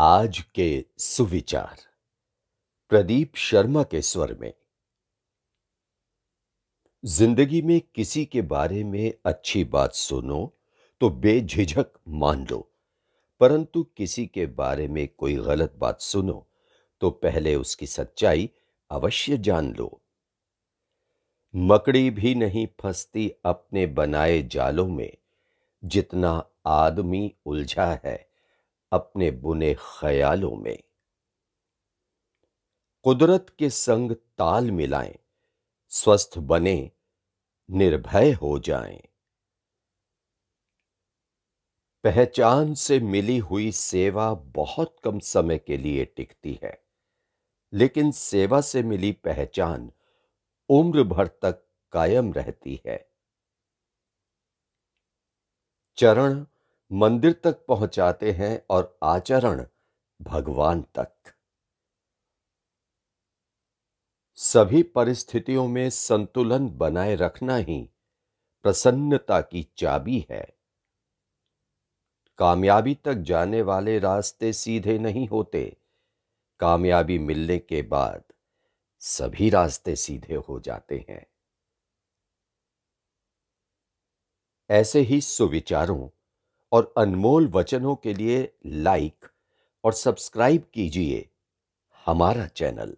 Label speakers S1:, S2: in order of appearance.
S1: आज के सुविचार प्रदीप शर्मा के स्वर में जिंदगी में किसी के बारे में अच्छी बात सुनो तो बेझिझक मान लो परंतु किसी के बारे में कोई गलत बात सुनो तो पहले उसकी सच्चाई अवश्य जान लो मकड़ी भी नहीं फंसती अपने बनाए जालों में जितना आदमी उलझा है अपने बुने ख्यालों में कुदरत के संग ताल मिलाएं स्वस्थ बने निर्भय हो जाएं पहचान से मिली हुई सेवा बहुत कम समय के लिए टिकती है लेकिन सेवा से मिली पहचान उम्र भर तक कायम रहती है चरण मंदिर तक पहुंचाते हैं और आचरण भगवान तक सभी परिस्थितियों में संतुलन बनाए रखना ही प्रसन्नता की चाबी है कामयाबी तक जाने वाले रास्ते सीधे नहीं होते कामयाबी मिलने के बाद सभी रास्ते सीधे हो जाते हैं ऐसे ही सुविचारों और अनमोल वचनों के लिए लाइक और सब्सक्राइब कीजिए हमारा चैनल